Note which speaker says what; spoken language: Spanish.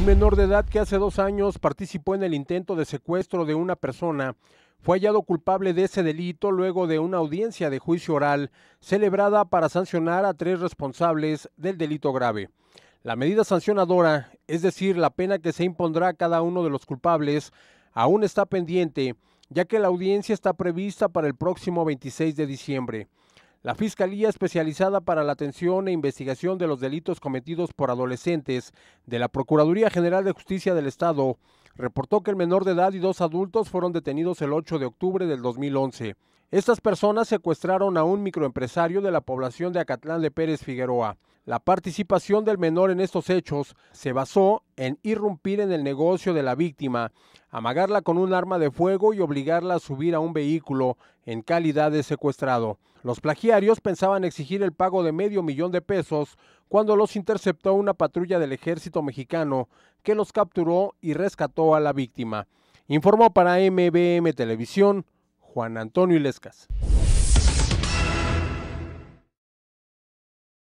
Speaker 1: Un menor de edad que hace dos años participó en el intento de secuestro de una persona fue hallado culpable de ese delito luego de una audiencia de juicio oral celebrada para sancionar a tres responsables del delito grave. La medida sancionadora, es decir, la pena que se impondrá a cada uno de los culpables, aún está pendiente, ya que la audiencia está prevista para el próximo 26 de diciembre. La Fiscalía Especializada para la Atención e Investigación de los Delitos Cometidos por Adolescentes de la Procuraduría General de Justicia del Estado reportó que el menor de edad y dos adultos fueron detenidos el 8 de octubre del 2011. Estas personas secuestraron a un microempresario de la población de Acatlán de Pérez Figueroa. La participación del menor en estos hechos se basó en irrumpir en el negocio de la víctima, amagarla con un arma de fuego y obligarla a subir a un vehículo en calidad de secuestrado. Los plagiarios pensaban exigir el pago de medio millón de pesos cuando los interceptó una patrulla del ejército mexicano que los capturó y rescató a la víctima. Informó para MBM Televisión Juan Antonio Ilescas.